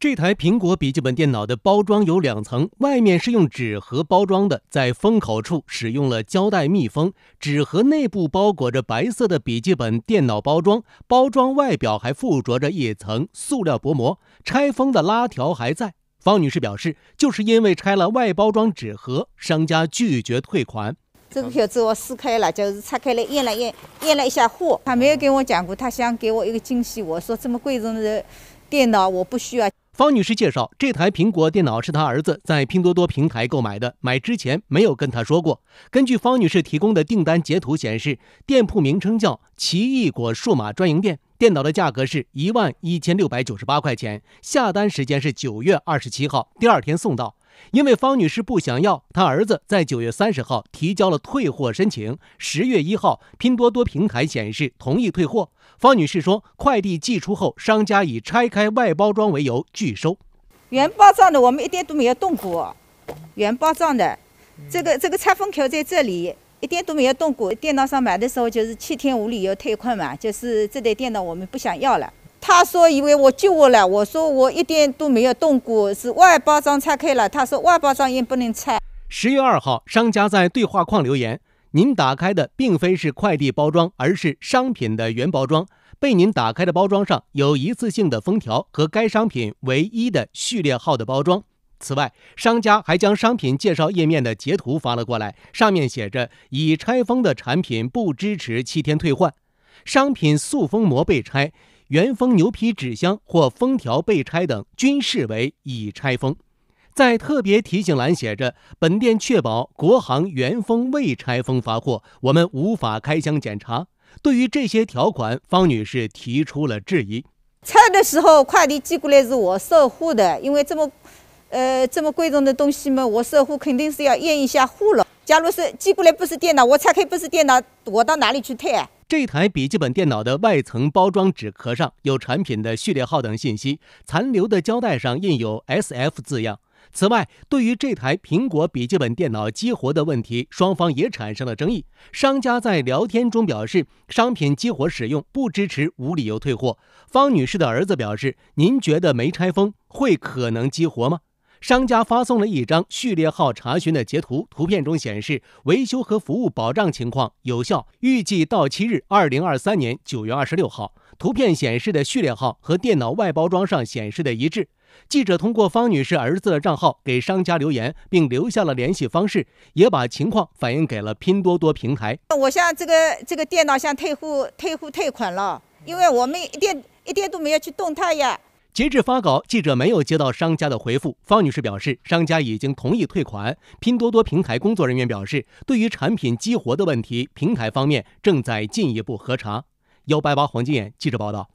这台苹果笔记本电脑的包装有两层，外面是用纸盒包装的，在封口处使用了胶带密封。纸盒内部包裹着白色的笔记本电脑包装，包装外表还附着着一层塑料薄膜。拆封的拉条还在。方女士表示，就是因为拆了外包装纸盒，商家拒绝退款。这个盒子我撕开了，就是拆开来验了验，验了一下货，他没有跟我讲过，他想给我一个惊喜。我说这么贵重的电脑，我不需要。方女士介绍，这台苹果电脑是她儿子在拼多多平台购买的，买之前没有跟她说过。根据方女士提供的订单截图显示，店铺名称叫“奇异果数码专营店”，电脑的价格是一万一千六百九十八块钱，下单时间是九月二十七号，第二天送到。因为方女士不想要，她儿子在九月三十号提交了退货申请。十月一号，拼多多平台显示同意退货。方女士说，快递寄出后，商家以拆开外包装为由拒收。原包装的我们一点都没有动过，原包装的，这个这个拆封口在这里一点都没有动过。电脑上买的时候就是七天无理由退款嘛，就是这台电脑我们不想要了。他说：“以为我救我了。”我说：“我一点都没有动过，是外包装拆开了。”他说：“外包装也不能拆。”十月二号，商家在对话框留言：“您打开的并非是快递包装，而是商品的原包装。被您打开的包装上有一次性的封条和该商品唯一的序列号的包装。”此外，商家还将商品介绍页面的截图发了过来，上面写着：“已拆封的产品不支持七天退换，商品塑封膜被拆。”原封牛皮纸箱或封条被拆等均视为已拆封，在特别提醒栏写着“本店确保国行原封未拆封发货，我们无法开箱检查”。对于这些条款，方女士提出了质疑。拆的时候快递寄过来是我售后的，因为这么，呃这么贵重的东西嘛，我售后肯定是要验一下货了。假如是寄过来不是电脑，我拆开不是电脑，我到哪里去退？这台笔记本电脑的外层包装纸壳上有产品的序列号等信息，残留的胶带上印有 S F 字样。此外，对于这台苹果笔记本电脑激活的问题，双方也产生了争议。商家在聊天中表示，商品激活使用不支持无理由退货。方女士的儿子表示：“您觉得没拆封会可能激活吗？”商家发送了一张序列号查询的截图，图片中显示维修和服务保障情况有效，预计到期日二零二三年九月二十六号。图片显示的序列号和电脑外包装上显示的一致。记者通过方女士儿子的账号给商家留言，并留下了联系方式，也把情况反映给了拼多多平台。我向这个这个电脑向退货、退货、退款了，因为我们一点一点都没有去动它呀。截至发稿，记者没有接到商家的回复。方女士表示，商家已经同意退款。拼多多平台工作人员表示，对于产品激活的问题，平台方面正在进一步核查。幺八八黄金眼，记者报道。